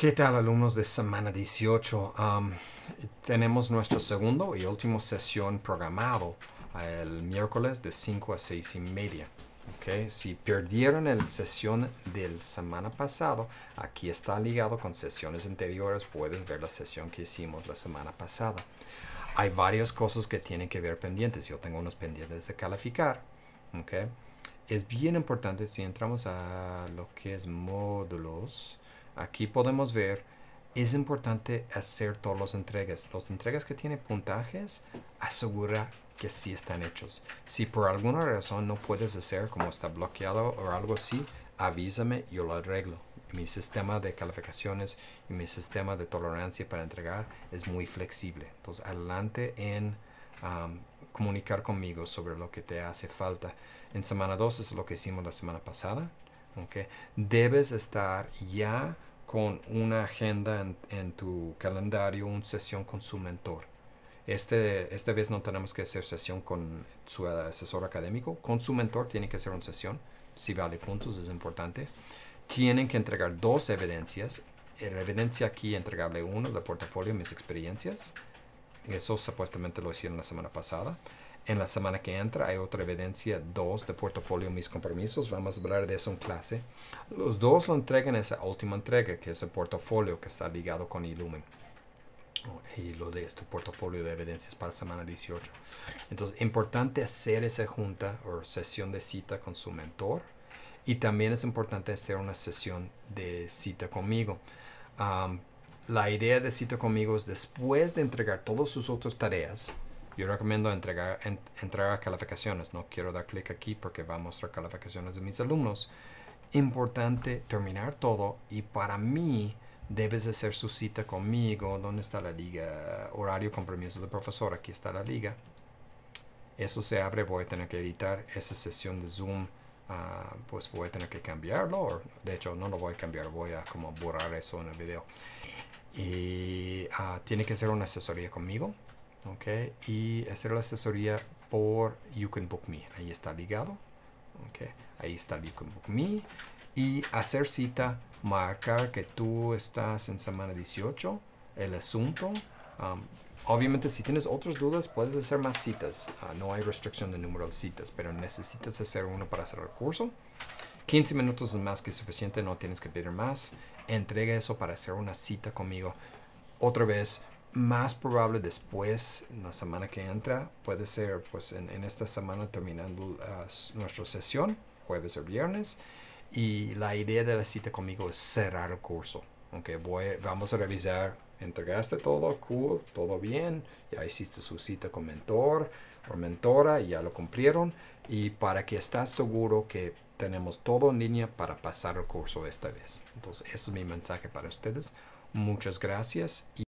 ¿Qué tal alumnos de semana 18? tenemos nuestro segundo y último sesión programado el miércoles de 5 a 6 y media. Okay. Si perdieron la sesión del semana pasado, aquí está ligado con sesiones anteriores, puedes ver la sesión que hicimos la semana pasada. Hay varias cosas que tienen que ver pendientes, yo tengo unos pendientes de calificar. Okay. Es bien importante si entramos a lo que es módulos, aquí podemos ver, es importante hacer todas las entregas. Los entregas que tienen puntajes, asegura que sí están hechos. Si por alguna razón no puedes hacer como está bloqueado o algo así, avísame, yo lo arreglo. Mi sistema de calificaciones y mi sistema de tolerancia para entregar es muy flexible. Entonces, adelante en comunicar conmigo sobre lo que te hace falta. En semana 2 es lo que hicimos la semana pasada. Debes estar ya con una agenda en, tu calendario, una sesión con su mentor. Este, esta vez no tenemos que hacer sesión con su asesor académico, con su mentor tiene que hacer una sesión, si vale puntos es importante. Tienen que entregar dos evidencias, la evidencia aquí entregable uno, el portafolio, mis experiencias, eso supuestamente lo hicieron la semana pasada. En la semana que entra hay otra evidencia dos de portafolio mis compromisos. Vamos a hablar de eso en clase. Los dos lo entregan esa última entrega, que es el portafolio que está ligado con Illumin. y lo de este portafolio de evidencias para semana 18. Entonces, importante hacer esa junta o sesión de cita con su mentor. Y también es importante hacer una sesión de cita conmigo. la idea de cita conmigo es después de entregar todas sus otras tareas, yo recomiendo entregar, entrar a calificaciones. No quiero dar clic aquí porque va a mostrar calificaciones de mis alumnos. Importante terminar todo y para mí debes hacer su cita conmigo. ¿Dónde está la liga? Horario, compromiso del profesor. Aquí está la liga. Eso se abre. Voy a tener que editar esa sesión de Zoom. Ah, pues voy a tener que cambiarlo. de hecho, no lo voy a cambiar. Voy a como borrar eso en el video. Y ah, tiene que ser una asesoría conmigo okay, y hacer la asesoría por You Can Book Me. Ahí está ligado. Okay. Ahí está You Can Book Me. Y hacer cita, marcar que tú estás en semana 18, el asunto. Um, obviamente si tienes otras dudas puedes hacer más citas. Ah, no hay restricción de número de citas, pero necesitas hacer uno para hacer el curso. 15 minutos es más que suficiente, no tienes que pedir más. Entrega eso para hacer una cita conmigo. Otra vez, más probable después, en la semana que entra, puede ser pues en, esta semana terminando ah, nuestra sesión, jueves o viernes, y la idea de la cita conmigo es cerrar el curso. aunque vamos a revisar, entregaste todo, cool, todo bien, ya hiciste su cita con mentor o mentora, y ya lo cumplieron, y para que estás seguro que tenemos todo en línea para pasar el curso esta vez. Entonces, ese es mi mensaje para ustedes. Muchas gracias. Y